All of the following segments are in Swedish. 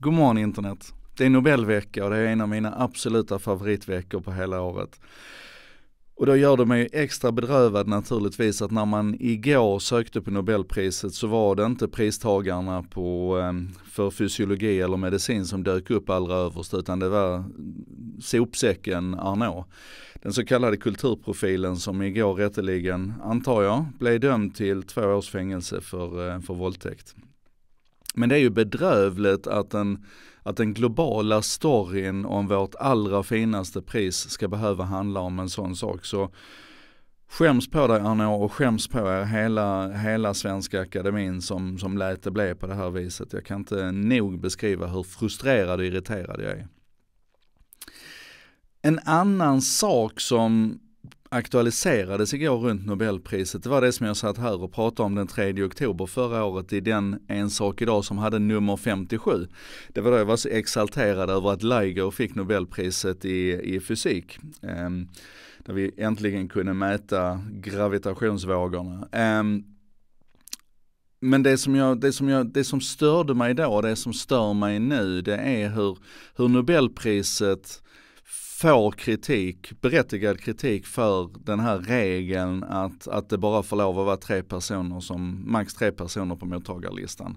God morgon internet. Det är Nobelvecka och det är en av mina absoluta favoritveckor på hela året. Och då gör det mig extra bedrövad naturligtvis att när man igår sökte på Nobelpriset så var det inte pristagarna på, eh, för fysiologi eller medicin som dök upp allra överst utan det var sopsäcken Arnault. Den så kallade kulturprofilen som igår rätteligen, antar jag, blev dömd till två års fängelse för, eh, för våldtäkt. Men det är ju bedrövligt att den, att den globala storyn om vårt allra finaste pris ska behöva handla om en sån sak. Så Skäms på dig Arnaud och skäms på er hela, hela Svenska Akademin som, som lät det bli på det här viset. Jag kan inte nog beskriva hur frustrerad och irriterad jag är. En annan sak som aktualiserades igår runt Nobelpriset, det var det som jag satt här och pratade om den 3 oktober förra året i den En sak idag som hade nummer 57. Det var då jag var så exalterad över att Ligo fick Nobelpriset i, i fysik. Um, där vi äntligen kunde mäta gravitationsvågorna. Um, men det som, jag, det, som jag, det som störde mig då, och det som stör mig nu, det är hur, hur Nobelpriset får kritik, berättigad kritik för den här regeln att, att det bara får lov att vara tre personer som, max tre personer på mottagarlistan.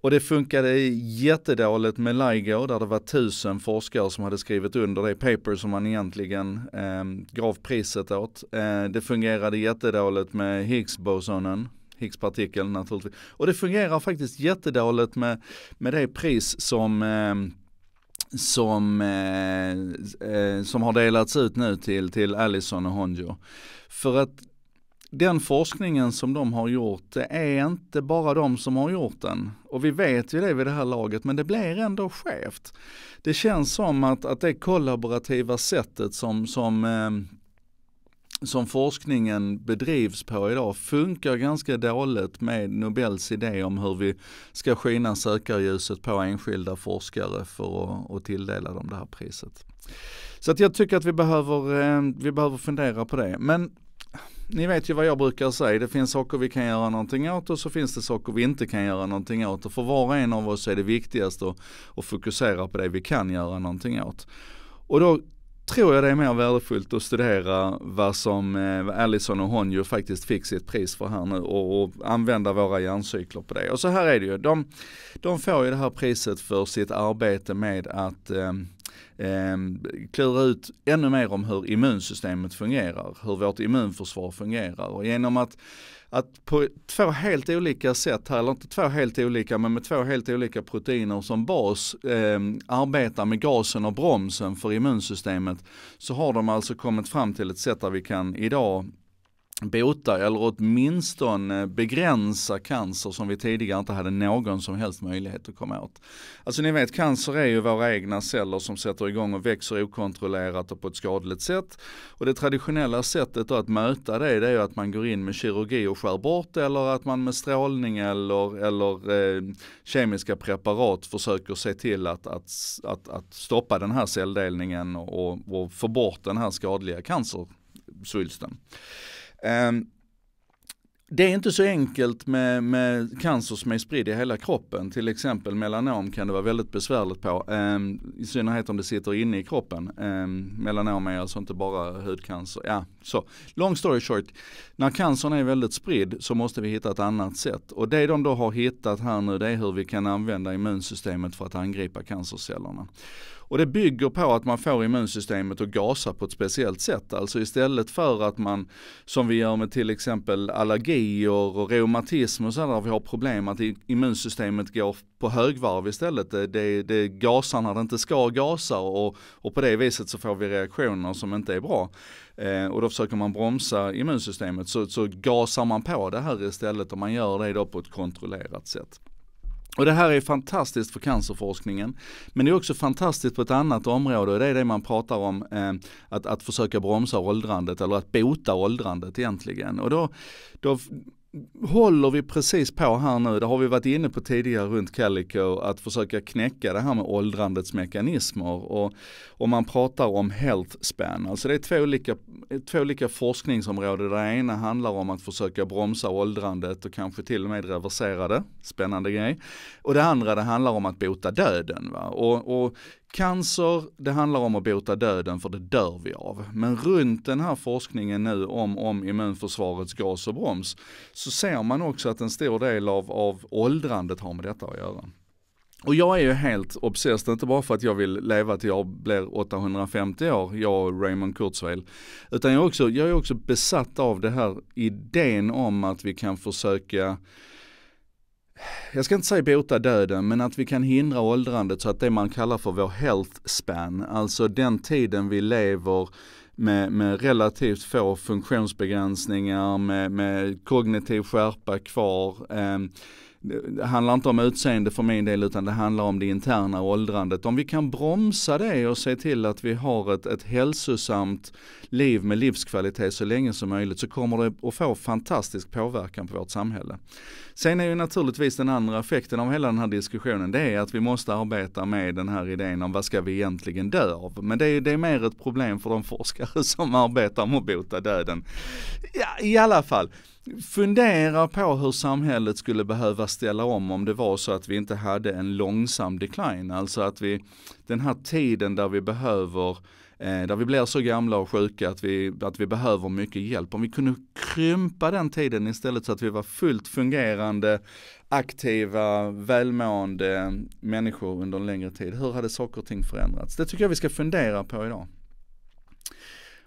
Och det funkade jättedåligt med LIGO där det var tusen forskare som hade skrivit under det paper som man egentligen eh, gav priset åt. Eh, det fungerade jättedåligt med Higgs-bosonen, Higgs-partikeln naturligtvis. Och det fungerar faktiskt jättedåligt med, med det pris som eh, som, eh, eh, som har delats ut nu till, till Allison och Honjo. För att den forskningen som de har gjort, det är inte bara de som har gjort den. Och vi vet ju det vid det här laget, men det blir ändå skevt. Det känns som att, att det kollaborativa sättet som, som eh, som forskningen bedrivs på idag funkar ganska dåligt med Nobels idé om hur vi ska skina sökarljuset på enskilda forskare för att, tilldela dem det här priset. Så att jag tycker att vi behöver, eh, vi behöver fundera på det. Men ni vet ju vad jag brukar säga, det finns saker vi kan göra någonting åt och så finns det saker vi inte kan göra någonting åt. Och för var och en av oss är det viktigast att, att fokusera på det vi kan göra någonting åt. Och då tror jag det är mer värdefullt att studera vad som eh, Allison och Honjo faktiskt fick sitt pris för här nu och, och använda våra hjärncykler på det. Och så här är det ju, de, de får ju det här priset för sitt arbete med att eh, eh, klura ut ännu mer om hur immunsystemet fungerar, hur vårt immunförsvar fungerar och genom att att på två helt olika sätt här, eller inte två helt olika, men med två helt olika proteiner som bas eh, arbetar med gasen och bromsen för immunsystemet så har de alltså kommit fram till ett sätt där vi kan idag bota eller åtminstone begränsa cancer som vi tidigare inte hade någon som helst möjlighet att komma åt. Alltså ni vet cancer är ju våra egna celler som sätter igång och växer okontrollerat och på ett skadligt sätt. Och det traditionella sättet att möta det, det är ju att man går in med kirurgi och skär bort eller att man med strålning eller, eller eh, kemiska preparat försöker se till att, att, att, att stoppa den här celldelningen och, och få bort den här skadliga cancersvulsten. Ehm, det är inte så enkelt med, med cancer som är spridd i hela kroppen. Till exempel melanom kan det vara väldigt besvärligt på. Ehm, I synnerhet om det sitter inne i kroppen. Ehm, melanom är alltså inte bara hudcancer. Ja, så. Long story short. När cancern är väldigt spridd så måste vi hitta ett annat sätt. Och det de då har hittat här nu det är hur vi kan använda immunsystemet för att angripa cancercellerna. Och det bygger på att man får immunsystemet att gasa på ett speciellt sätt. Alltså istället för att man, som vi gör med till exempel allergier och reumatism och sådär, vi har problem att immunsystemet går på högvarv istället. Det, det, det gasar när det inte ska gasa och, och på det viset så får vi reaktioner som inte är bra. Eh, och då försöker man bromsa immunsystemet så, så gasar man på det här istället och man gör det då på ett kontrollerat sätt. Och det här är fantastiskt för cancerforskningen. Men det är också fantastiskt på ett annat område och det är det man pratar om eh, att, att försöka bromsa åldrandet eller att bota åldrandet egentligen. Och då, då håller vi precis på här nu, det har vi varit inne på tidigare runt Calico, att försöka knäcka det här med åldrandets mekanismer. Och, och man pratar om health span, alltså det är två olika, två olika forskningsområden. Det ena handlar om att försöka bromsa åldrandet och kanske till och med reversera det, spännande grej. Och det andra det handlar om att bota döden. Va? Och, och Cancer, det handlar om att bota döden för det dör vi av. Men runt den här forskningen nu om, om immunförsvarets gas och broms så ser man också att en stor del av, av åldrandet har med detta att göra. Och jag är ju helt obsessed, inte bara för att jag vill leva till jag blir 850 år, jag och Raymond Kurzweil, utan jag är, också, jag är också besatt av det här idén om att vi kan försöka jag ska inte säga bota döden, men att vi kan hindra åldrandet så att det man kallar för vår health span, alltså den tiden vi lever med, med relativt få funktionsbegränsningar, med, med kognitiv skärpa kvar, eh, det handlar inte om utseende för min del utan det handlar om det interna åldrandet. Om vi kan bromsa det och se till att vi har ett, ett hälsosamt liv med livskvalitet så länge som möjligt så kommer det att få fantastisk påverkan på vårt samhälle. Sen är ju naturligtvis den andra effekten av hela den här diskussionen det är att vi måste arbeta med den här idén om vad ska vi egentligen dö av? Men det är, det är mer ett problem för de forskare som arbetar med att bota döden. Ja, I alla fall, fundera på hur samhället skulle behöva ställa om om det var så att vi inte hade en långsam decline. Alltså att vi, den här tiden där vi behöver eh, där vi blir så gamla och sjuka att vi, att vi behöver mycket hjälp. Om vi kunde krympa den tiden istället så att vi var fullt fungerande, aktiva, välmående människor under en längre tid. Hur hade saker och ting förändrats? Det tycker jag vi ska fundera på idag.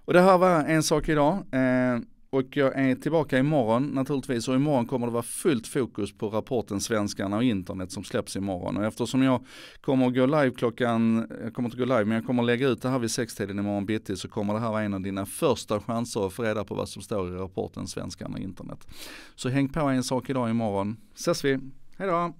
Och det här var en sak idag. Eh, och jag är tillbaka imorgon naturligtvis och imorgon kommer det vara fullt fokus på rapporten Svenskarna och internet som släpps imorgon. Och eftersom jag kommer att gå live klockan, jag kommer inte gå live men jag kommer att lägga ut det här vid sextiden imorgon bitti så kommer det här vara en av dina första chanser att få reda på vad som står i rapporten Svenskarna och internet. Så häng på en sak idag imorgon. Ses vi, hejdå!